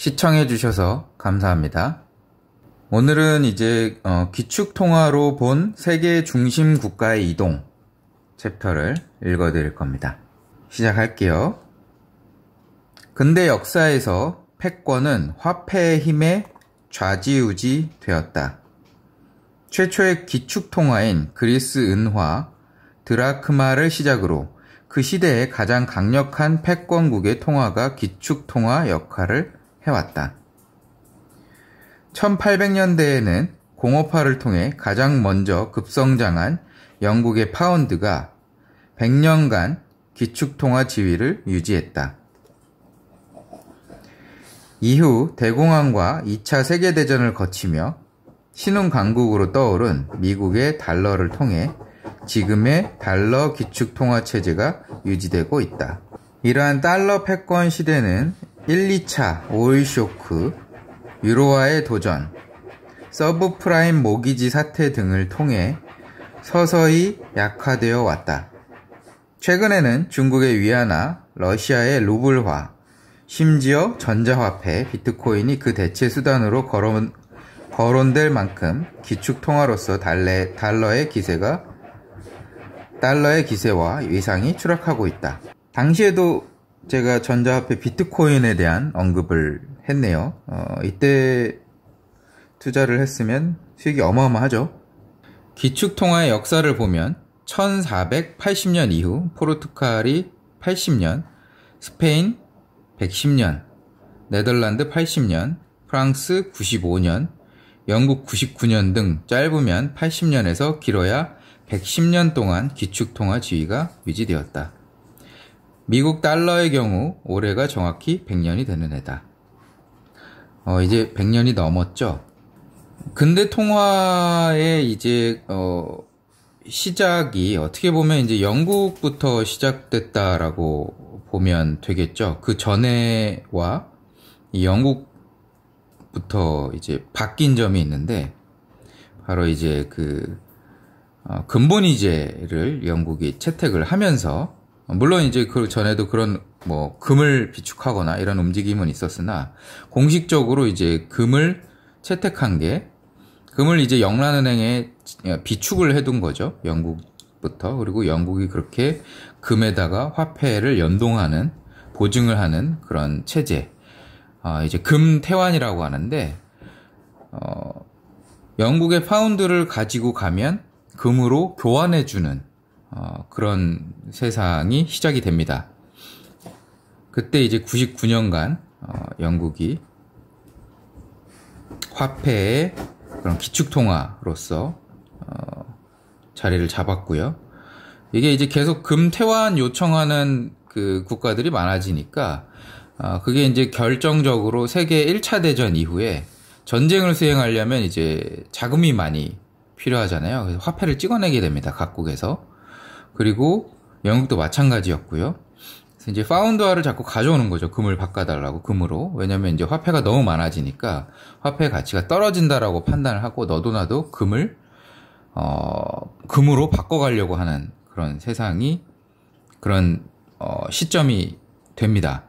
시청해 주셔서 감사합니다. 오늘은 이제 어, 기축 통화로 본 세계 중심 국가의 이동 챕터를 읽어 드릴 겁니다. 시작할게요. 근대 역사에서 패권은 화폐의 힘에 좌지우지 되었다. 최초의 기축 통화인 그리스 은화 드라크마를 시작으로 그 시대의 가장 강력한 패권국의 통화가 기축 통화 역할을 해왔다. 1800년대에는 공업화를 통해 가장 먼저 급성장한 영국의 파운드가 100년간 기축통화 지위를 유지했다. 이후 대공황과 2차 세계대전을 거치며 신흥 강국으로 떠오른 미국의 달러를 통해 지금의 달러 기축통화 체제가 유지되고 있다. 이러한 달러 패권 시대는 1, 2차 오일 쇼크, 유로화의 도전, 서브프라임 모기지 사태 등을 통해 서서히 약화되어 왔다. 최근에는 중국의 위안화, 러시아의 루블화, 심지어 전자화폐, 비트코인이 그 대체 수단으로 거론, 거론될 만큼 기축통화로서 달래, 달러의 기세가 달러의 기세와 위상이 추락하고 있다. 당시에도 제가 전자화폐 비트코인에 대한 언급을 했네요. 어, 이때 투자를 했으면 수익이 어마어마하죠. 기축통화의 역사를 보면 1480년 이후 포르투갈이 80년, 스페인 110년, 네덜란드 80년, 프랑스 95년, 영국 99년 등 짧으면 80년에서 길어야 110년 동안 기축통화 지위가 유지되었다. 미국 달러의 경우 올해가 정확히 100년이 되는 해다. 어, 이제 100년이 넘었죠. 근대 통화의 이제 어, 시작이 어떻게 보면 이제 영국부터 시작됐다라고 보면 되겠죠. 그 전에와 영국부터 이제 바뀐 점이 있는데 바로 이제 그 어, 근본이제를 영국이 채택을 하면서 물론 이제 그 전에도 그런 뭐 금을 비축하거나 이런 움직임은 있었으나 공식적으로 이제 금을 채택한 게 금을 이제 영란은행에 비축을 해둔 거죠. 영국부터 그리고 영국이 그렇게 금에다가 화폐를 연동하는 보증을 하는 그런 체제. 어, 이제 금태환이라고 하는데 어, 영국의 파운드를 가지고 가면 금으로 교환해주는 어, 그런 세상이 시작이 됩니다. 그때 이제 99년간 어, 영국이 화폐의 그런 기축통화로서 어, 자리를 잡았고요. 이게 이제 계속 금 태환 요청하는 그 국가들이 많아지니까 어, 그게 이제 결정적으로 세계 1차 대전 이후에 전쟁을 수행하려면 이제 자금이 많이 필요하잖아요. 그래서 화폐를 찍어내게 됩니다. 각국에서. 그리고 영국도 마찬가지였고요. 그래서 이제 파운드화를 자꾸 가져오는 거죠. 금을 바꿔달라고 금으로. 왜냐면 하 이제 화폐가 너무 많아지니까 화폐 가치가 떨어진다라고 판단을 하고 너도 나도 금을 어, 금으로 바꿔가려고 하는 그런 세상이 그런 어, 시점이 됩니다.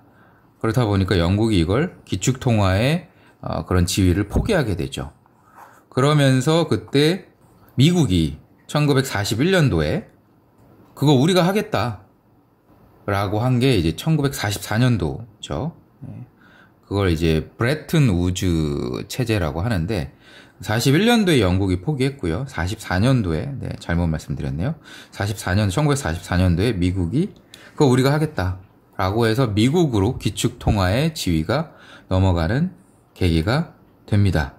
그렇다 보니까 영국이 이걸 기축통화의 어, 그런 지위를 포기하게 되죠. 그러면서 그때 미국이 1941년도에 그거 우리가 하겠다. 라고 한 게 이제 1944년도죠. 예. 그걸 이제 브레튼 우즈 체제라고 하는데 41년도에 영국이 포기했고요. 44년도에 네, 잘못 말씀드렸네요. 44년 1944년도에 미국이 그거 우리가 하겠다라고 해서 미국으로 기축 통화의 지위가 넘어가는 계기가 됩니다.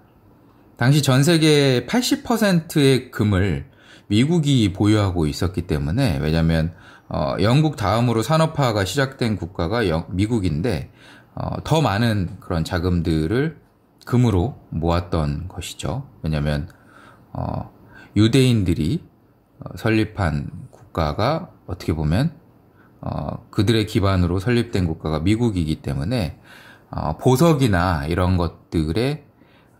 당시 전 세계 80%의 금을 미국이 보유하고 있었기 때문에 왜냐하면 어, 영국 다음으로 산업화가 시작된 국가가 영, 미국인데 어, 더 많은 그런 자금들을 금으로 모았던 것이죠. 왜냐하면 어, 유대인들이 어, 설립한 국가가 어떻게 보면 어, 그들의 기반으로 설립된 국가가 미국이기 때문에 어, 보석이나 이런 것들에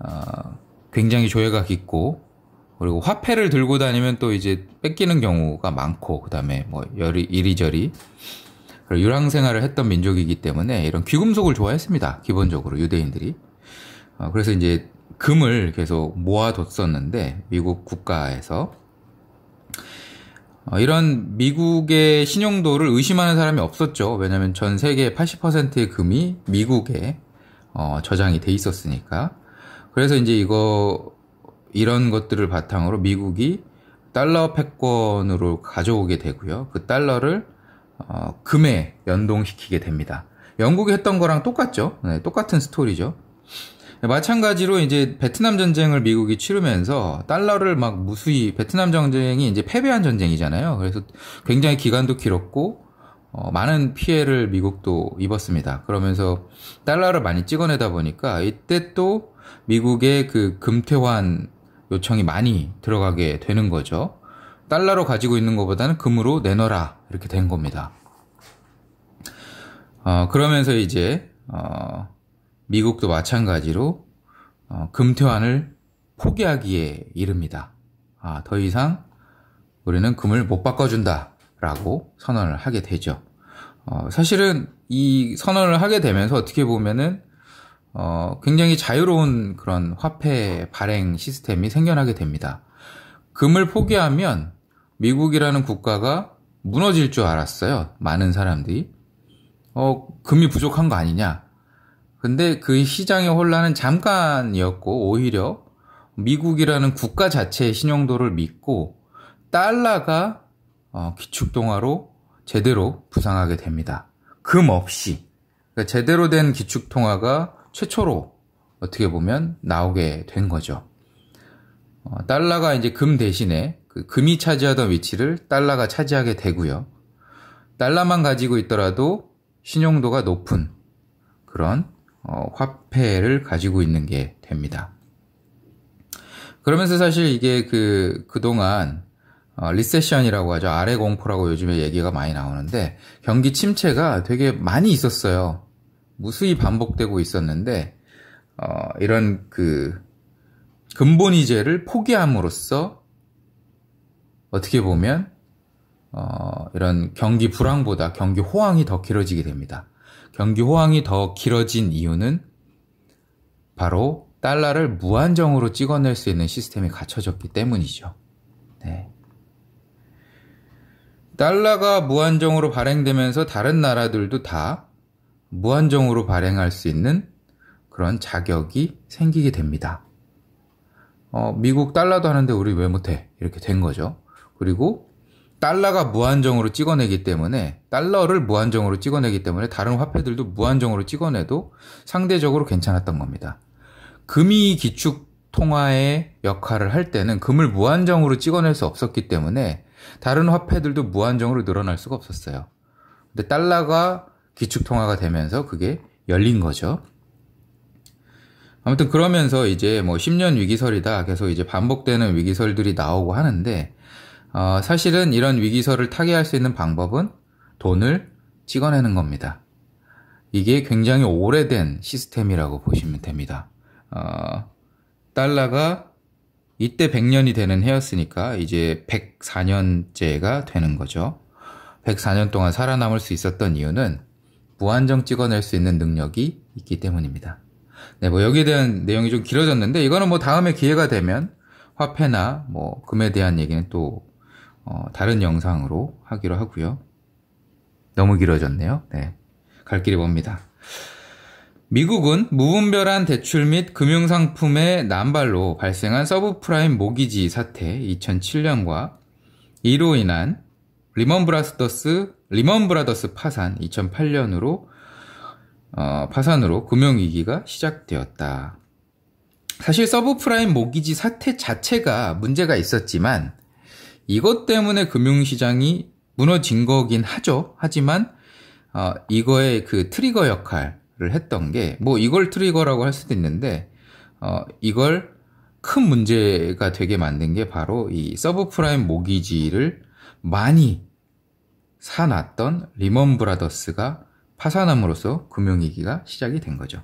어, 굉장히 조예가 깊고 그리고 화폐를 들고 다니면 또 이제 뺏기는 경우가 많고 그다음에 뭐 여리 이리저리 유랑 생활을 했던 민족이기 때문에 이런 귀금속을 좋아했습니다. 기본적으로 유대인들이. 어, 그래서 이제 금을 계속 모아뒀었는데 미국 국가에서 어, 이런 미국의 신용도를 의심하는 사람이 없었죠. 왜냐하면 전 세계 80%의 금이 미국에 어, 저장이 돼 있었으니까. 그래서 이제 이거 이런 것들을 바탕으로 미국이 달러 패권으로 가져오게 되고요. 그 달러를 어, 금에 연동시키게 됩니다. 영국이 했던 거랑 똑같죠. 네, 똑같은 스토리죠. 네, 마찬가지로 이제 베트남 전쟁을 미국이 치르면서 달러를 막 무수히 베트남 전쟁이 이제 패배한 전쟁이잖아요. 그래서 굉장히 기간도 길었고 어, 많은 피해를 미국도 입었습니다. 그러면서 달러를 많이 찍어내다 보니까 이때 또 미국의 그 금태환 요청이 많이 들어가게 되는 거죠. 달러로 가지고 있는 것보다는 금으로 내놔라 이렇게 된 겁니다. 어, 그러면서 이제 어, 미국도 마찬가지로 어, 금태환을 포기하기에 이릅니다. 아, 더 이상 우리는 금을 못 바꿔준다라고 선언을 하게 되죠. 어, 사실은 이 선언을 하게 되면서 어떻게 보면은 어, 굉장히 자유로운 그런 화폐 발행 시스템이 생겨나게 됩니다. 금을 포기하면 미국이라는 국가가 무너질 줄 알았어요. 많은 사람들이. 어, 금이 부족한 거 아니냐. 근데 그 시장의 혼란은 잠깐이었고, 오히려 미국이라는 국가 자체의 신용도를 믿고, 달러가 어, 기축동화로 제대로 부상하게 됩니다. 금 없이. 그러니까 제대로 된 기축통화가 최초로 어떻게 보면 나오게 된 거죠. 어, 달러가 이제 금 대신에 그 금이 차지하던 위치를 달러가 차지하게 되고요. 달러만 가지고 있더라도 신용도가 높은 그런 어, 화폐를 가지고 있는 게 됩니다. 그러면서 사실 이게 그 그동안 어, 리세션이라고 하죠. 아래 공포라고 요즘에 얘기가 많이 나오는데 경기 침체가 되게 많이 있었어요. 무수히 뭐 반복되고 있었는데 어, 이런 그 근본 이제를 포기함으로써 어떻게 보면 어, 이런 경기 불황보다 경기 호황이 더 길어지게 됩니다. 경기 호황이 더 길어진 이유는 바로 달러를 무한정으로 찍어낼 수 있는 시스템이 갖춰졌기 때문이죠. 네. 달러가 무한정으로 발행되면서 다른 나라들도 다 무한정으로 발행할 수 있는 그런 자격이 생기게 됩니다. 어, 미국 달러도 하는데 우리 왜 못해? 이렇게 된 거죠. 그리고 달러가 무한정으로 찍어내기 때문에 달러를 무한정으로 찍어내기 때문에 다른 화폐들도 무한정으로 찍어내도 상대적으로 괜찮았던 겁니다. 금이 기축 통화의 역할을 할 때는 금을 무한정으로 찍어낼 수 없었기 때문에 다른 화폐들도 무한정으로 늘어날 수가 없었어요. 근데 달러가 기축 통화가 되면서 그게 열린 거죠. 아무튼 그러면서 이제 뭐 10년 위기설이다 계속 이제 반복되는 위기설들이 나오고 하는데 어, 사실은 이런 위기설을 타개할 수 있는 방법은 돈을 찍어내는 겁니다. 이게 굉장히 오래된 시스템이라고 보시면 됩니다. 어, 달러가 이때 100년이 되는 해였으니까 이제 104년째가 되는 거죠. 104년 동안 살아남을 수 있었던 이유는 무한정 찍어낼 수 있는 능력이 있기 때문입니다. 네, 뭐 여기에 대한 내용이 좀 길어졌는데 이거는 뭐 다음에 기회가 되면 화폐나 뭐 금에 대한 얘기는 또 어, 다른 영상으로 하기로 하고요. 너무 길어졌네요. 네. 갈 길이 멉니다. 미국은 무분별한 대출 및 금융상품의 난발로 발생한 서브프라임 모기지 사태 2007년과 이로 인한 리먼브라더스 리먼브라더스 파산 2008년으로 어, 파산으로 금융위기가 시작되었다. 사실 서브프라임 모기지 사태 자체가 문제가 있었지만 이것 때문에 금융시장이 무너진 거긴 하죠. 하지만 어, 이거의 그 트리거 역할을 했던 게 뭐 이걸 트리거라고 할 수도 있는데 어, 이걸 큰 문제가 되게 만든 게 바로 이 서브프라임 모기지를 많이 사놨던 리먼 브라더스가 파산함으로써 금융위기가 시작이 된 거죠.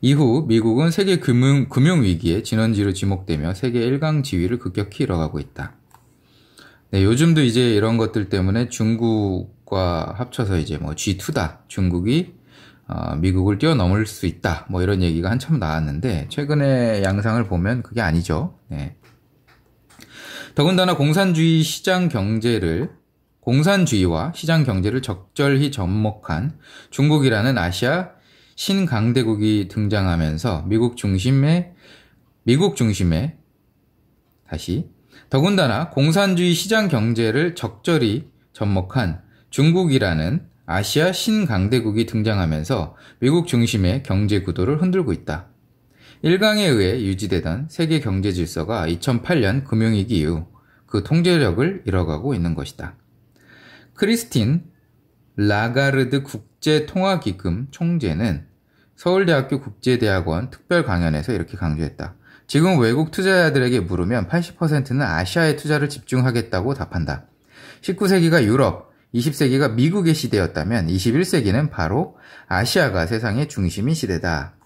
이후 미국은 세계 금융, 금융위기의 진원지로 지목되며 세계 1강 지위를 급격히 잃어가고 있다. 네, 요즘도 이제 이런 것들 때문에 중국과 합쳐서 이제 뭐 G2다. 중국이 어, 미국을 뛰어넘을 수 있다. 뭐 이런 얘기가 한참 나왔는데 최근의 양상을 보면 그게 아니죠. 네. 더군다나 공산주의 시장 경제를 공산주의와 시장 경제를 적절히 접목한 중국이라는 아시아 신강대국이 등장하면서 미국 중심의 미국 중심의 다시 더군다나 공산주의 시장 경제를 적절히 접목한 중국이라는 아시아 신강대국이 등장하면서 미국 중심의 경제 구도를 흔들고 있다. 일강에 의해 유지되던 세계 경제 질서가 2008년 금융위기 이후 그 통제력을 잃어가고 있는 것이다. 크리스틴 라가르드 국제통화기금 총재는 서울대학교 국제대학원 특별 강연에서 이렇게 강조했다. 지금 외국 투자자들에게 물으면 80%는 아시아의 투자를 집중하겠다고 답한다. 19세기가 유럽, 20세기가 미국의 시대였다면 21세기는 바로 아시아가 세상의 중심인 시대다.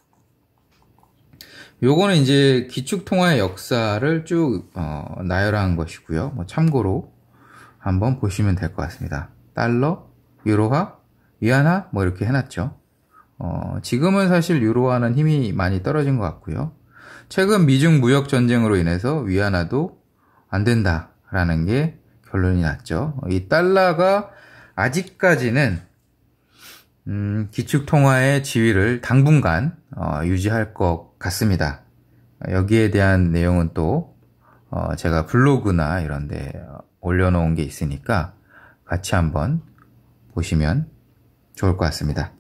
요거는 이제 기축통화의 역사를 쭉 어, 나열한 것이고요. 뭐 참고로 한번 보시면 될 것 같습니다. 달러, 유로화, 위안화 뭐 이렇게 해놨죠. 어, 지금은 사실 유로화는 힘이 많이 떨어진 것 같고요. 최근 미중 무역 전쟁으로 인해서 위안화도 안 된다라는 게 결론이 났죠. 이 달러가 아직까지는 음, 기축통화의 지위를 당분간 어, 유지할 것 같습니다. 여기에 대한 내용은 또 어, 제가 블로그나 이런 데 어, 올려놓은 게 있으니까 같이 한번 보시면 좋을 것 같습니다.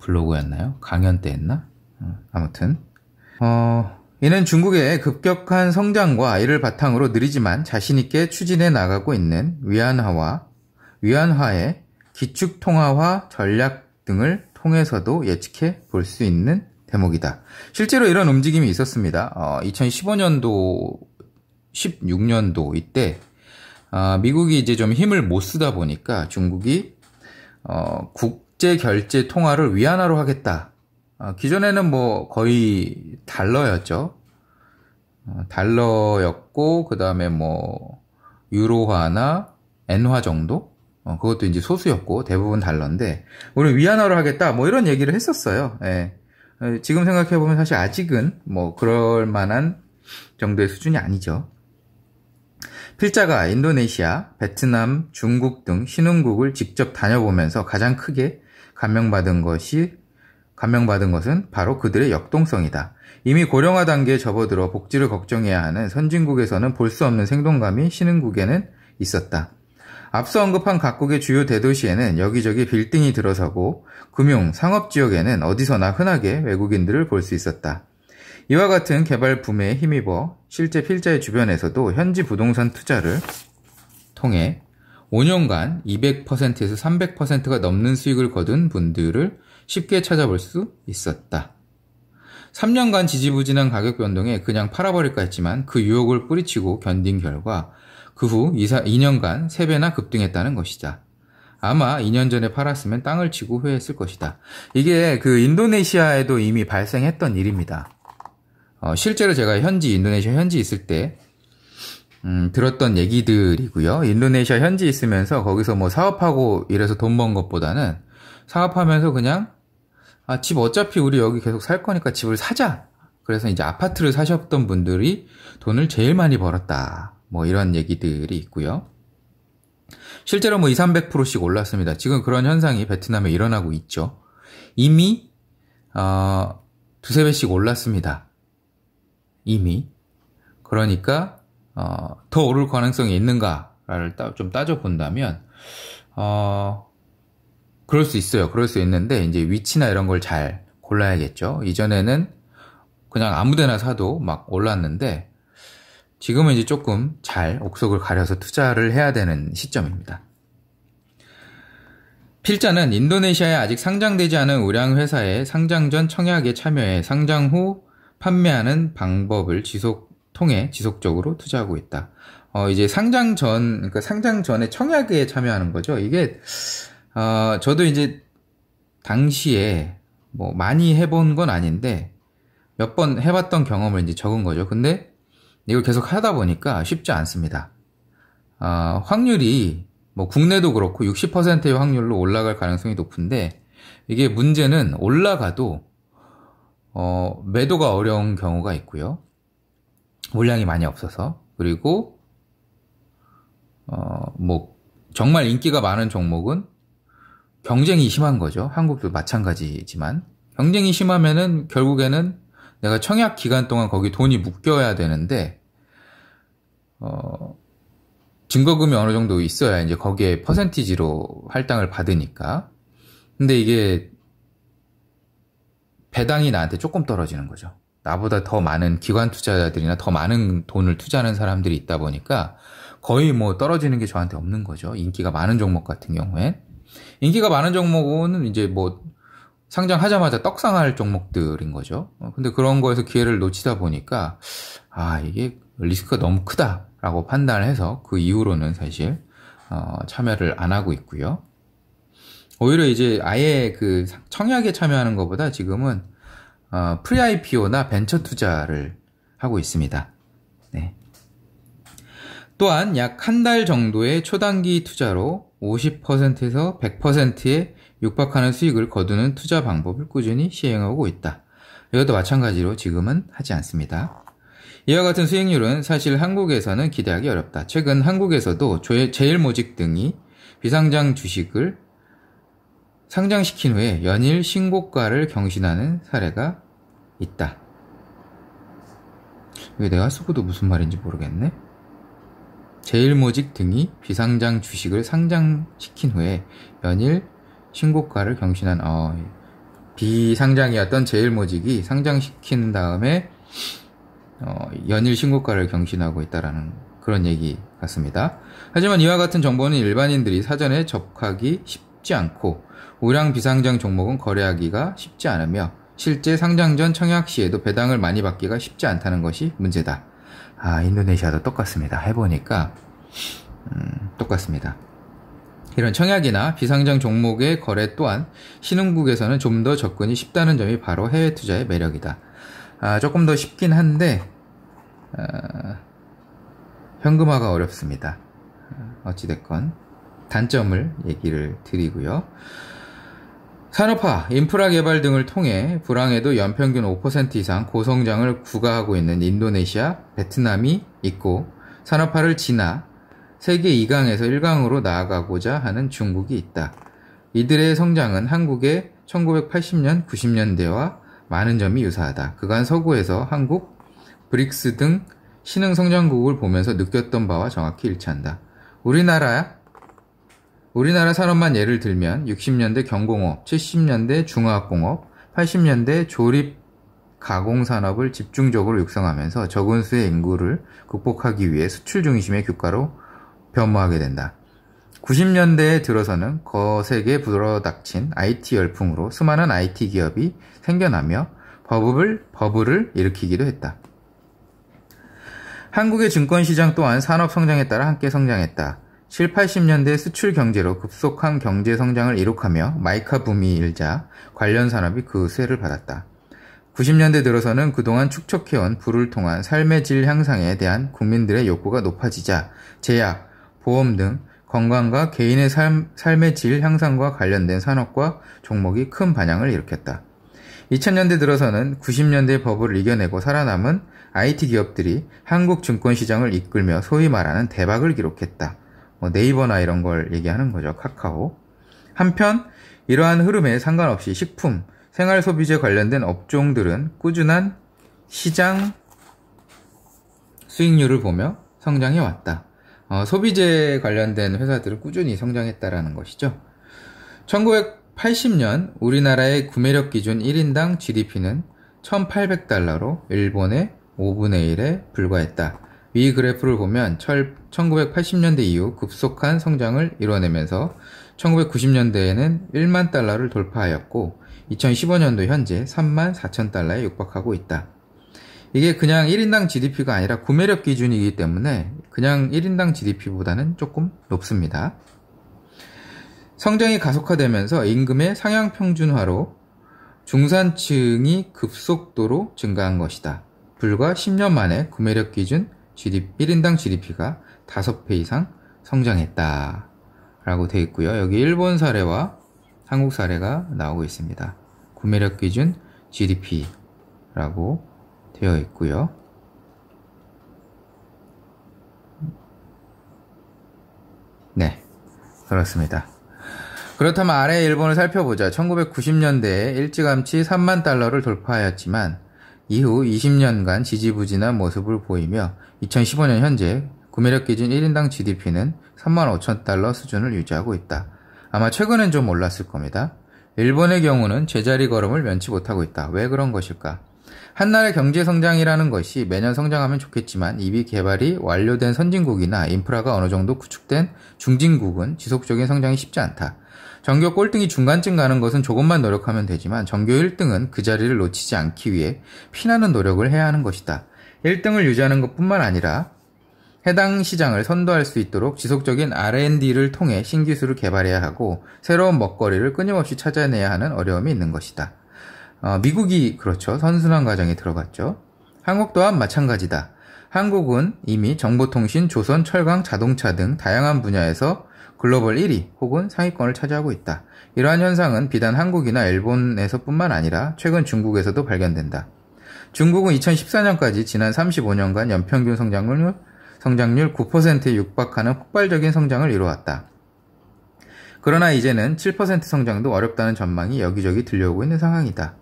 블로그였나요? 강연 때 했나? 음, 아무튼 어, 이는 중국의 급격한 성장과 이를 바탕으로 느리지만 자신있게 추진해 나가고 있는 위안화와 위안화의 기축통화화 전략 등을 통해서도 예측해 볼 수 있는 대목이다. 실제로 이런 움직임이 있었습니다. 어, 2015년도, 16년도 이때 어, 미국이 이제 좀 힘을 못 쓰다 보니까 중국이 어, 국제 결제 통화를 위안화로 하겠다. 어, 기존에는 뭐 거의 달러였죠. 어, 달러였고 그 다음에 뭐 유로화나 엔화 정도 어, 그것도 이제 소수였고 대부분 달러인데 우리 위안화로 하겠다 뭐 이런 얘기를 했었어요. 예. 어, 지금 생각해 보면 사실 아직은 뭐 그럴 만한 정도의 수준이 아니죠. 필자가 인도네시아, 베트남, 중국 등 신흥국을 직접 다녀보면서 가장 크게 감명받은 것이 감명받은 것은 바로 그들의 역동성이다. 이미 고령화 단계에 접어들어 복지를 걱정해야 하는 선진국에서는 볼 수 없는 생동감이 신흥국에는 있었다. 앞서 언급한 각국의 주요 대도시에는 여기저기 빌딩이 들어서고 금융, 상업 지역에는 어디서나 흔하게 외국인들을 볼 수 있었다. 이와 같은 개발 붐에 힘입어 실제 필자의 주변에서도 현지 부동산 투자를 통해 5년간 200%에서 300%가 넘는 수익을 거둔 분들을 쉽게 찾아볼 수 있었다. 3년간 지지부진한 가격 변동에 그냥 팔아버릴까 했지만 그 유혹을 뿌리치고 견딘 결과 그후 2년간 3배나 급등했다는 것이다. 아마 2년 전에 팔았으면 땅을 치고 후회했을 것이다. 이게 그 인도네시아에도 이미 발생했던 일입니다. 어, 실제로 제가 현지 인도네시아 현지 있을 때 음, 들었던 얘기들이고요. 인도네시아 현지 있으면서 거기서 뭐 사업하고 이래서 돈 번 것보다는 사업하면서 그냥 아, 집 어차피 우리 여기 계속 살 거니까 집을 사자. 그래서 이제 아파트를 사셨던 분들이 돈을 제일 많이 벌었다. 뭐 이런 얘기들이 있고요. 실제로 뭐 2, 300%씩 올랐습니다. 지금 그런 현상이 베트남에 일어나고 있죠. 이미 어, 두세 배씩 올랐습니다. 이미 그러니까 어, 더 오를 가능성이 있는가를 좀 따져 본다면 어, 그럴 수 있어요. 그럴 수 있는데 이제 위치나 이런 걸 잘 골라야겠죠. 이전에는 그냥 아무데나 사도 막 올랐는데 지금은 이제 조금 잘 옥석을 가려서 투자를 해야 되는 시점입니다. 필자는 인도네시아에 아직 상장되지 않은 우량 회사의 상장 전 청약에 참여해 상장 후 판매하는 방법을 지속 통해 지속적으로 투자하고 있다. 어, 이제 상장 전 그러니까 상장 전에 청약에 참여하는 거죠. 이게 어, 저도 이제 당시에 뭐 많이 해본 건 아닌데 몇 번 해봤던 경험을 이제 적은 거죠. 근데 이걸 계속 하다 보니까 쉽지 않습니다. 어, 확률이 뭐 국내도 그렇고 60%의 확률로 올라갈 가능성이 높은데 이게 문제는 올라가도 어, 매도가 어려운 경우가 있고요. 물량이 많이 없어서 그리고 어, 뭐 정말 인기가 많은 종목은 경쟁이 심한 거죠. 한국도 마찬가지지만 경쟁이 심하면은 결국에는 내가 청약 기간 동안 거기 돈이 묶여야 되는데 어 증거금이 어느 정도 있어야 이제 거기에 퍼센티지로 할당을 받으니까 근데 이게 배당이 나한테 조금 떨어지는 거죠. 나보다 더 많은 기관 투자자들이나 더 많은 돈을 투자하는 사람들이 있다 보니까 거의 뭐 떨어지는 게 저한테 없는 거죠. 인기가 많은 종목 같은 경우엔. 인기가 많은 종목은 이제 뭐 상장하자마자 떡상할 종목들인 거죠. 어, 근데 그런 거에서 기회를 놓치다 보니까 아 이게 리스크가 너무 크다라고 판단을 해서 그 이후로는 사실 어, 참여를 안 하고 있고요. 오히려 이제 아예 그 청약에 참여하는 것보다 지금은 어, 프리 IPO나 벤처 투자를 하고 있습니다. 또한 약 한 달 정도의 초단기 투자로 50%에서 100%에 육박하는 수익을 거두는 투자 방법을 꾸준히 시행하고 있다. 이것도 마찬가지로 지금은 하지 않습니다. 이와 같은 수익률은 사실 한국에서는 기대하기 어렵다. 최근 한국에서도 제일모직 등이 비상장 주식을 상장시킨 후에 연일 신고가를 경신하는 사례가 있다. 왜 내가 쓰고도 무슨 말인지 모르겠네. 제일모직 등이 비상장 주식을 상장시킨 후에 연일 신고가를 경신한 어, 비상장이었던 제일모직이 상장시킨 다음에 어, 연일 신고가를 경신하고 있다라는 그런 얘기 같습니다. 하지만 이와 같은 정보는 일반인들이 사전에 접하기 쉽지 않고 우량 비상장 종목은 거래하기가 쉽지 않으며 실제 상장 전 청약 시에도 배당을 많이 받기가 쉽지 않다는 것이 문제다. 아, 인도네시아도 똑같습니다. 해보니까, 음, 똑같습니다. 이런 청약이나 비상장 종목의 거래 또한 신흥국에서는 좀 더 접근이 쉽다는 점이 바로 해외 투자의 매력이다. 아, 조금 더 쉽긴 한데, 아, 현금화가 어렵습니다. 아, 어찌됐건 단점을 얘기를 드리고요. 산업화, 인프라 개발 등을 통해 불황에도 연평균 5% 이상 고성장을 구가하고 있는 인도네시아, 베트남이 있고 산업화를 지나 세계 2강에서 1강으로 나아가고자 하는 중국이 있다. 이들의 성장은 한국의 1980년, 90년대와 많은 점이 유사하다. 그간 서구에서 한국, 브릭스 등 신흥 성장국을 보면서 느꼈던 바와 정확히 일치한다. 우리나라 우리나라 산업만 예를 들면 60년대 경공업, 70년대 중화학공업, 80년대 조립 가공 산업을 집중적으로 육성하면서 적은 수의 인구를 극복하기 위해 수출 중심의 국가로 변모하게 된다. 90년대에 들어서는 거세게 불어닥친 IT 열풍으로 수많은 IT 기업이 생겨나며 버블을, 버블을 일으키기도 했다. 한국의 증권시장 또한 산업 성장에 따라 함께 성장했다. 7, 80년대 수출 경제로 급속한 경제 성장을 이룩하며 마이카 붐이 일자 관련 산업이 그수혜를 받았다. 90년대 들어서는 그동안 축적해온 불을 통한 삶의 질 향상에 대한 국민들의 욕구가 높아지자 제약, 보험 등 건강과 개인의 삶, 삶의 질 향상과 관련된 산업과 종목이 큰 반향을 일으켰다. 2000년대 들어서는 90년대 버블을 이겨내고 살아남은 IT 기업들이 한국 증권 시장을 이끌며 소위 말하는 대박을 기록했다. 뭐 네이버나 이런 걸 얘기하는 거죠. 카카오. 한편 이러한 흐름에 상관없이 식품, 생활 소비재 관련된 업종들은 꾸준한 시장 수익률을 보며 성장해 왔다. 어, 소비재 관련된 회사들은 꾸준히 성장했다라는 것이죠. 1980년 우리나라의 구매력 기준 1인당 GDP는 1,800달러로 일본의 5분의 1에 불과했다. 위 그래프를 보면 1980년대 이후 급속한 성장을 이뤄내면서 1990년대에는 1만 달러를 돌파하였고 2015년도 현재 3만 4천 달러에 육박하고 있다. 이게 그냥 1인당 GDP가 아니라 구매력 기준이기 때문에 그냥 1인당 GDP보다는 조금 높습니다. 성장이 가속화되면서 임금의 상향 평준화로 중산층이 급속도로 증가한 것이다. 불과 10년 만에 구매력 기준 GDP, 1인당 GDP가 5배 이상 성장했다 라고 되어 있고요 여기 일본 사례와 한국 사례가 나오고 있습니다 구매력 기준 GDP라고 되어 있고요 네 그렇습니다 그렇다면 아래 일본을 살펴보자 1990년대에 일찌감치 3만 달러를 돌파하였지만 이후 20년간 지지부진한 모습을 보이며 2015년 현재 구매력 기준 1인당 GDP는 3만 5천 달러 수준을 유지하고 있다. 아마 최근엔 좀 올랐을 겁니다. 일본의 경우는 제자리 걸음을 면치 못하고 있다. 왜 그런 것일까? 한나라의 경제 성장이라는 것이 매년 성장하면 좋겠지만 이미 개발이 완료된 선진국이나 인프라가 어느 정도 구축된 중진국은 지속적인 성장이 쉽지 않다. 전교 꼴등이 중간쯤 가는 것은 조금만 노력하면 되지만 전교 1등은 그 자리를 놓치지 않기 위해 피나는 노력을 해야 하는 것이다. 1등을 유지하는 것뿐만 아니라 해당 시장을 선도할 수 있도록 지속적인 R&D를 통해 신기술을 개발해야 하고 새로운 먹거리를 끊임없이 찾아내야 하는 어려움이 있는 것이다. 어, 미국이 그렇죠. 선순환 과정에 들어갔죠. 한국 또한 마찬가지다. 한국은 이미 정보통신, 조선, 철강, 자동차 등 다양한 분야에서 글로벌 1위 혹은 상위권을 차지하고 있다. 이러한 현상은 비단 한국이나 일본에서뿐만 아니라 최근 중국에서도 발견된다. 중국은 2014년까지 지난 35년간 연평균 성장률 성장률 9%에 육박하는 폭발적인 성장을 이루었다. 그러나 이제는 7% 성장도 어렵다는 전망이 여기저기 들려오고 있는 상황이다.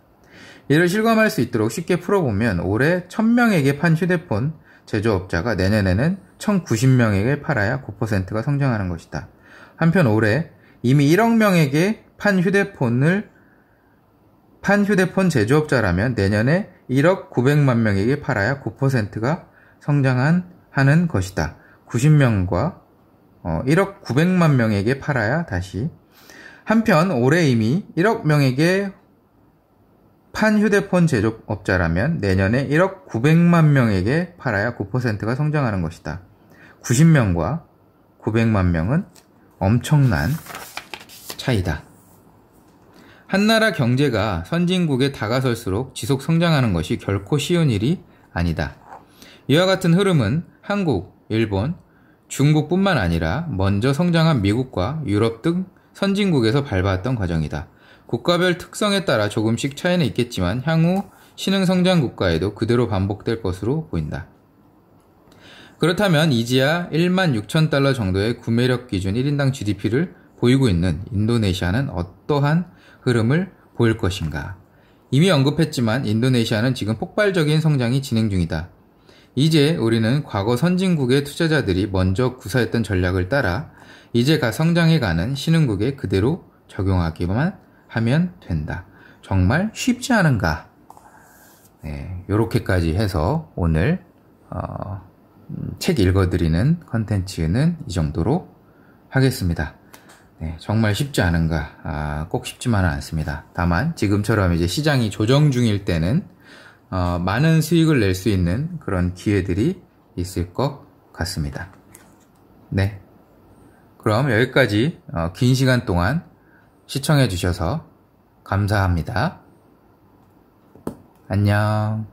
이를 실감할 수 있도록 쉽게 풀어보면 올해 1000명에게 판 휴대폰 제조업자가 내년에는 1090명에게 팔아야 9%가 성장하는 것이다. 한편 올해 이미 1억 명에게 판 휴대폰을 판 휴대폰 제조업자라면 내년에 1억 900만 명에게 팔아야 9%가 성장한 하는 것이다. 90명과 1억 어, 900만 명에게 팔아야 다시 한편 올해 이미 1억 명에게 판 휴대폰 제조업자라면 내년에 1억 900만 명에게 팔아야 9%가 성장하는 것이다. 90명과 900만 명은 엄청난 차이다. 한나라 경제가 선진국에 다가설수록 지속 성장하는 것이 결코 쉬운 일이 아니다. 이와 같은 흐름은 한국, 일본, 중국뿐만 아니라 먼저 성장한 미국과 유럽 등 선진국에서 밟아왔던 과정이다. 국가별 특성에 따라 조금씩 차이는 있겠지만 향후 신흥 성장 국가에도 그대로 반복될 것으로 보인다. 그렇다면 이지야 1만 6천 달러 정도의 구매력 기준 1인당 GDP를 보이고 있는 인도네시아는 어떠한 흐름을 보일 것인가? 이미 언급했지만 인도네시아는 지금 폭발적인 성장이 진행 중이다. 이제 우리는 과거 선진국의 투자자들이 먼저 구사했던 전략을 따라 이제 가 성장해가는 신흥국에 그대로 적용하기만 하면 된다. 정말 쉽지 않은가? 네, 요렇게까지 해서 오늘 어, 음, 책 읽어드리는 컨텐츠는 이 정도로 하겠습니다. 네, 정말 쉽지 않은가? 아, 꼭 쉽지만은 않습니다. 다만 지금처럼 이제 시장이 조정 중일 때는 어, 많은 수익을 낼 수 있는 그런 기회들이 있을 것 같습니다. 네. 그럼 여기까지 어, 긴 시간 동안 시청해주셔서 감사합니다. 안녕.